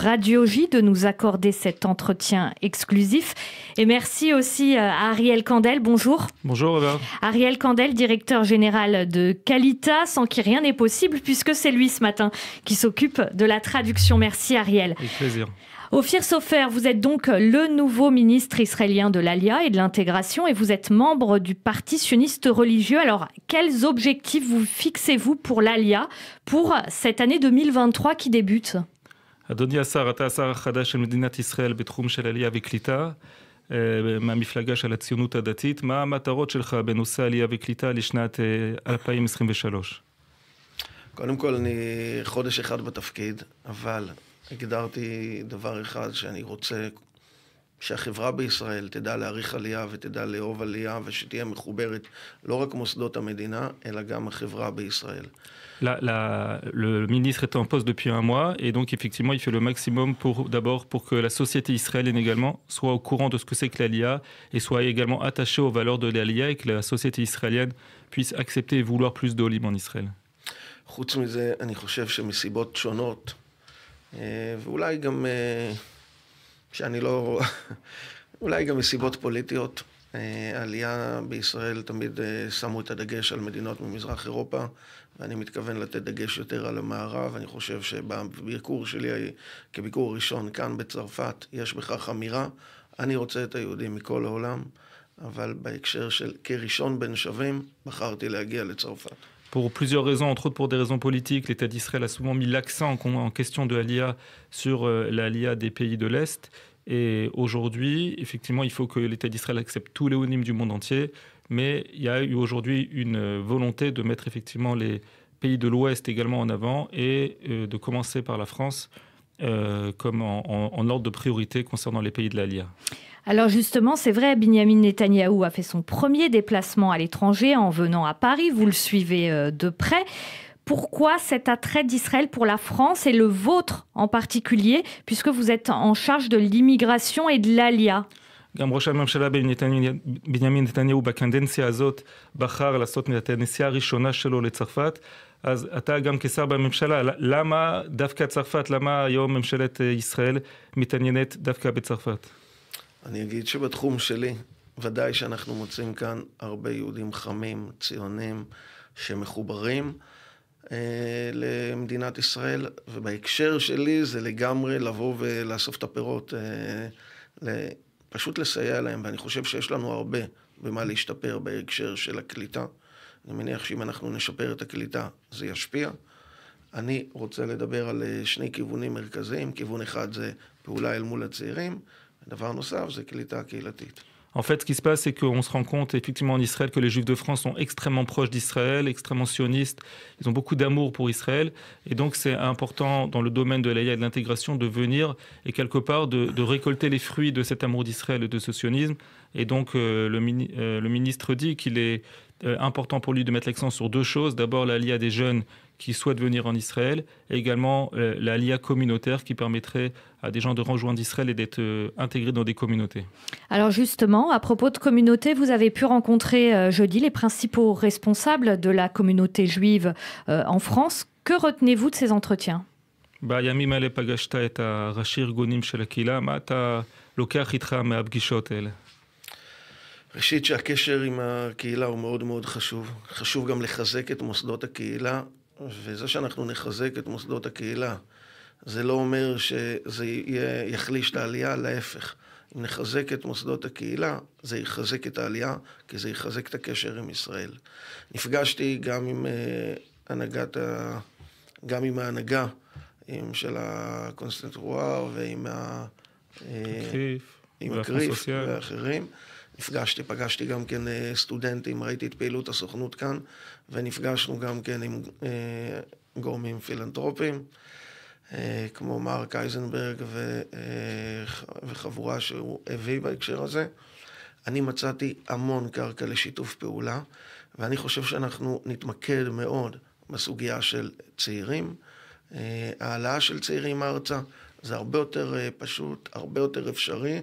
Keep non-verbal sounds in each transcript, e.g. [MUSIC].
Radio J de nous accorder cet entretien exclusif. Et merci aussi euh, à Ariel Candel. Bonjour. Bonjour, Ariel Candel, directeur général de Calita, sans qui rien n'est possible, puisque c'est lui ce matin qui s'occupe de la traduction. Merci, Ariel. Avec plaisir. Ophir Sofer, vous êtes donc le nouveau ministre israélien de l'Alia et de l'intégration et vous êtes membre du parti sioniste religieux. Alors, quels objectifs vous fixez-vous pour l'Alia pour cette année 2023 qui débute אדוני השר, אתה השר החדש של מדינת ישראל בתחום של עלייה וקליטה, אה, מהמפלגה של הציונות הדתית. מה המטרות שלך בנושא עלייה וקליטה לשנת 2023? אה, קודם כל, אני חודש אחד בתפקיד, אבל הגדרתי דבר אחד שאני רוצה שהחברה בישראל תדע להעריך עלייה ותדע לאהוב עלייה ושתהיה מחוברת לא רק מוסדות המדינה, אלא גם החברה בישראל. Là, la, le ministre est en poste depuis un mois et donc effectivement il fait le maximum pour d'abord pour que la société israélienne également soit au courant de ce que c'est que l'ALIA et soit également attachée aux valeurs de l'ALIA et que la société israélienne puisse accepter et vouloir plus d'olim en Israël. חוץ מזה, אני חושב שמסיבות שונות, ואולי גם שאני לא... [LAUGHS] אולי גם מסיבות פוליטיות. העלייה אה, בישראל תמיד אה, שמו את הדגש על מדינות ממזרח אירופה, ואני מתכוון לתת דגש יותר על המערב. אני חושב שבביקור שלי, כביקור ראשון כאן בצרפת, יש בכך אמירה. אני רוצה את היהודים מכל העולם, אבל בהקשר של כראשון בין שווים, בחרתי להגיע לצרפת. pour plusieurs raisons, entre autres pour des raisons politiques. L'État d'Israël a souvent mis l'accent en question de l'ALIA sur euh, l'ALIA des pays de l'Est. Et aujourd'hui, effectivement, il faut que l'État d'Israël accepte tous les honymes du monde entier. Mais il y a eu aujourd'hui une volonté de mettre effectivement les pays de l'Ouest également en avant et euh, de commencer par la France euh, comme en, en, ordre de priorité concernant les pays de l'ALIA. Alors justement, c'est vrai, Benjamin Netanyahou a fait son premier déplacement à l'étranger en venant à Paris. Vous le suivez euh, de près. Pourquoi cet attrait d'Israël pour la France et le vôtre en particulier, puisque vous êtes en charge de l'immigration et de l'ALIA אני אגיד שבתחום שלי, ודאי שאנחנו מוצאים כאן הרבה יהודים חמים, ציונים, שמחוברים אה, למדינת ישראל, ובהקשר שלי זה לגמרי לבוא ולאסוף את הפירות, אה, ל... פשוט לסייע להם, ואני חושב שיש לנו הרבה במה להשתפר בהקשר של הקליטה. אני מניח שאם אנחנו נשפר את הקליטה, זה ישפיע. אני רוצה לדבר על אה, שני כיוונים מרכזיים. כיוון אחד זה פעולה אל מול הצעירים, En fait, ce qui se passe, c'est qu'on se rend compte effectivement en Israël que les Juifs de France sont extrêmement proches d'Israël, extrêmement sionistes. Ils ont beaucoup d'amour pour Israël. Et donc, c'est important dans le domaine de l'AIA et de l'intégration de venir et quelque part de, récolter les fruits de cet amour d'Israël et de ce sionisme. Et donc, euh, le, euh, le ministre dit qu'il est euh, important pour lui de mettre l'accent sur deux choses. D'abord, l'AIA des jeunes qui souhaitent venir en Israël, et également euh, la LIA communautaire qui permettrait à des gens de rejoindre Israël et d'être euh, intégrés dans des communautés. Alors justement, à propos de communautés, vous avez pu rencontrer euh, jeudi les principaux responsables de la communauté juive en France. Que retenez-vous de ces entretiens בימים bah, וזה שאנחנו נחזק את מוסדות הקהילה, זה לא אומר שזה יחליש את העלייה, להפך. אם נחזק את מוסדות הקהילה, זה יחזק את העלייה, כי זה יחזק את הקשר עם ישראל. נפגשתי גם עם אה, הנהגת ה... גם עם ההנהגה עם של הקונסטנטרואר ועם ה... אה, הקריף, עם הקריף ואחרים. נפגשתי, פגשתי גם כן אה, סטודנטים, ראיתי את פעילות הסוכנות כאן, ונפגשנו גם כן עם אה, גורמים פילנטרופיים, אה, כמו מרק אייזנברג וחבורה שהוא הביא בהקשר הזה. אני מצאתי המון קרקע לשיתוף פעולה, ואני חושב שאנחנו נתמקד מאוד בסוגיה של צעירים. העלאה של צעירים ארצה זה הרבה יותר פשוט, הרבה יותר אפשרי.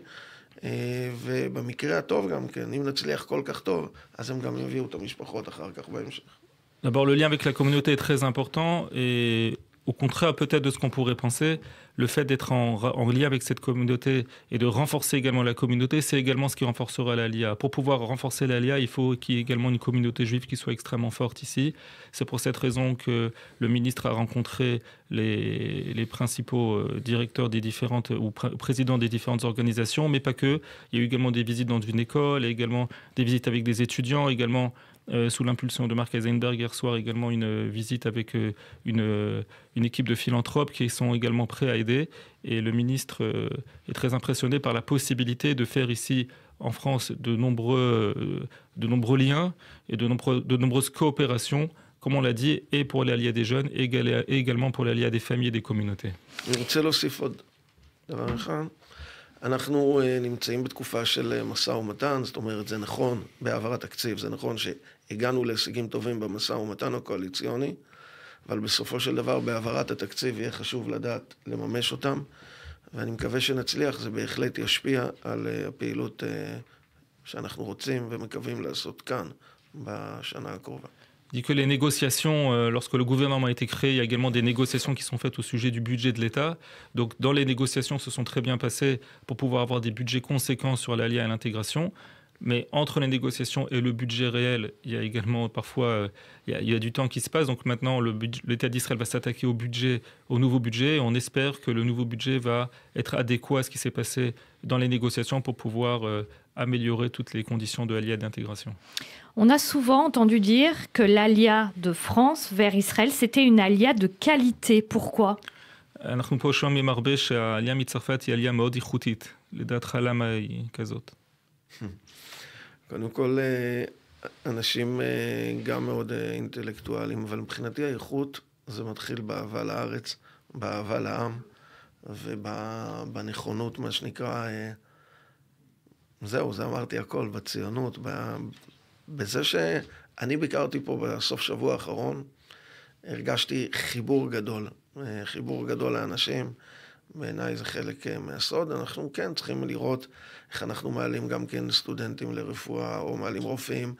D'abord, le lien avec la communauté est très important et au contraire peut-être de ce qu'on pourrait penser, le fait d'être en, lien avec cette communauté et de renforcer également la communauté, c'est également ce qui renforcera l'ALIA. Pour pouvoir renforcer l'ALIA, il faut qu'il y ait également une communauté juive qui soit extrêmement forte ici. C'est pour cette raison que le ministre a rencontré les, principaux euh, directeurs des différentes ou présidents des différentes organisations, mais pas que. Il y a eu également des visites dans une école, et également des visites avec des étudiants, également euh, sous l'impulsion de Mark Eisenberg hier soir également une euh, visite avec euh, une, une, équipe de philanthropes qui sont également prêts à aider. Et le ministre est très impressionné par la possibilité de faire ici en France de nombreux, de nombreux liens et de, de nombreuses coopérations comme on l'a dit, et pour l'allié des jeunes, et également pour l'allié des familles et des communautés. אנחנו אה, נמצאים בתקופה של אה, משא ומתן, זאת אומרת, זה נכון בהעברת תקציב, זה נכון שהגענו להישגים טובים במשא ומתן הקואליציוני, אבל בסופו של דבר בהעברת התקציב יהיה חשוב לדעת לממש אותם, ואני מקווה שנצליח, זה בהחלט ישפיע על אה, הפעילות שאנחנו רוצים ומקווים לעשות כאן בשנה הקרובה. dit que les négociations, euh, lorsque le gouvernement a été créé, il y a également des négociations qui sont faites au sujet du budget de l'État. Donc, dans les négociations, se sont très bien passées pour pouvoir avoir des budgets conséquents sur l'allié à l'intégration. Mais entre les négociations et le budget réel, il y a également parfois euh, il y a, du temps qui se passe. Donc maintenant, l'État d'Israël va s'attaquer au budget, au nouveau budget. on espère que le nouveau budget va être adéquat à ce qui s'est passé dans les négociations pour pouvoir euh, améliorer toutes les conditions de l'alliance d'intégration. On a souvent entendu dire que l'ALIA de France vers Israël, c'était une ALIA de qualité. Pourquoi [LAUGHS] קודם כל, אה, אנשים אה, גם מאוד אה, אינטלקטואלים, אבל מבחינתי האיכות זה מתחיל באהבה לארץ, באהבה לעם ובנכונות, מה שנקרא, זהו, זה אמרתי הכל, בציונות, בזה שאני ביקרתי פה בסוף שבוע האחרון, הרגשתי חיבור גדול, חיבור גדול לאנשים. בעיניי זה חלק מהסוד. אנחנו כן צריכים לראות איך אנחנו מעלים גם כן סטודנטים לרפואה, או מעלים רופאים,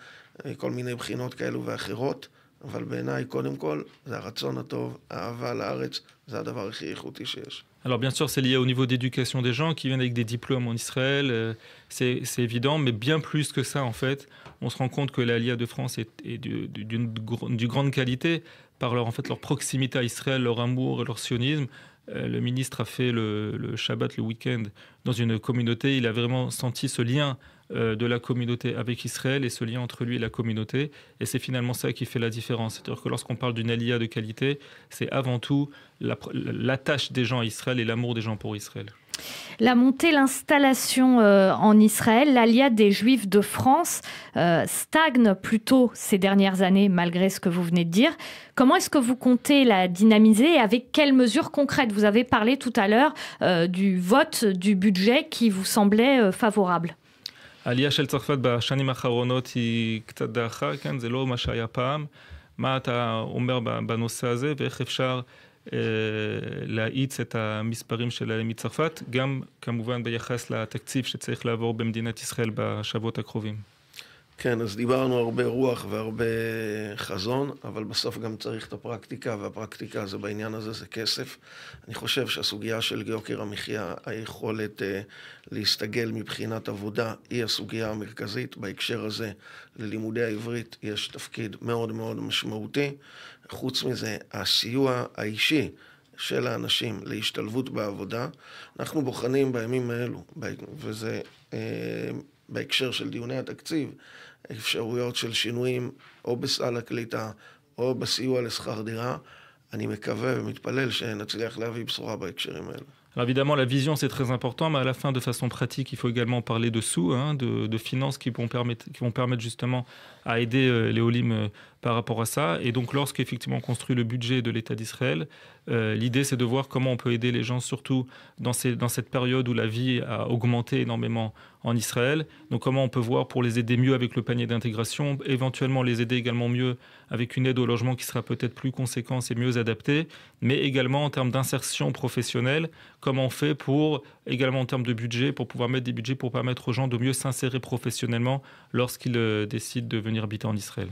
כל מיני בחינות כאלו ואחרות. אבל בעיניי, קודם כל, זה הרצון הטוב, האהבה לארץ, זה הדבר הכי איכותי שיש. Alors bien sûr, c'est lié au niveau d'éducation des gens qui viennent avec des diplômes en Israël, euh, c'est évident, mais bien plus que ça en fait. On se rend compte que l'Alia de France est, est d'une du, grande qualité par leur, en fait, leur proximité à Israël, leur amour et leur sionisme. Euh, le ministre a fait le, Shabbat le week-end dans une communauté. Il a vraiment senti ce lien euh, de la communauté avec Israël et ce lien entre lui et la communauté. Et c'est finalement ça qui fait la différence. C'est-à-dire que lorsqu'on parle d'une alia de qualité, c'est avant tout l'attache des gens à Israël et l'amour des gens pour Israël. La montée, l'installation euh, en Israël, l'alliade des Juifs de France euh, stagne plutôt ces dernières années, malgré ce que vous venez de dire. Comment est-ce que vous comptez la dynamiser et avec quelles mesures concrètes Vous avez parlé tout à l'heure euh, du vote du budget qui vous semblait favorable. אה, להאיץ את המספרים שלהם מצרפת, גם כמובן ביחס לתקציב שצריך לעבור במדינת ישראל בשבועות הקרובים. כן, אז דיברנו הרבה רוח והרבה חזון, אבל בסוף גם צריך את הפרקטיקה, והפרקטיקה זה בעניין הזה זה כסף. אני חושב שהסוגיה של יוקר המחיה, היכולת אה, להסתגל מבחינת עבודה, היא הסוגיה המרכזית. בהקשר הזה, ללימודי העברית יש תפקיד מאוד מאוד משמעותי. חוץ מזה, הסיוע האישי. של האנשים להשתלבות בעבודה, אנחנו בוחנים בימים האלו, וזה אה, Alors évidemment, la vision, c'est très important, mais à la fin, de façon pratique, il faut également parler de sous, hein, de, finances qui vont, permettre, qui vont permettre justement à aider euh, les Olim euh, par rapport à ça. Et donc, lorsqu'effectivement on construit le budget de l'État d'Israël, euh, l'idée, c'est de voir comment on peut aider les gens, surtout dans, dans cette période où la vie a augmenté énormément en Israël. Donc comment on peut voir pour les aider mieux avec le panier d'intégration, éventuellement les aider également mieux avec une aide au logement qui sera peut-être plus conséquente et mieux adaptée, mais également en termes d'insertion professionnelle, comment on fait pour, également en termes de budget, pour pouvoir mettre des budgets pour permettre aux gens de mieux s'insérer professionnellement lorsqu'ils euh, décident de venir habiter en Israël.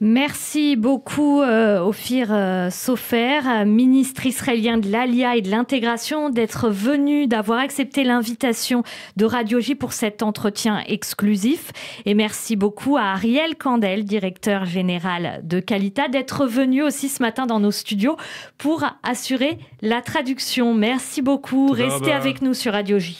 Merci beaucoup, euh, Ophir euh, Sofer, ministre israélien de l'Alia et de l'intégration, d'être venu, d'avoir accepté l'invitation de Radio J pour cet entretien exclusif. Et merci beaucoup à Ariel Candel, directeur général de Qualita, d'être venu aussi ce matin dans nos studios pour assurer la traduction. Merci beaucoup. Restez avec nous sur Radio J.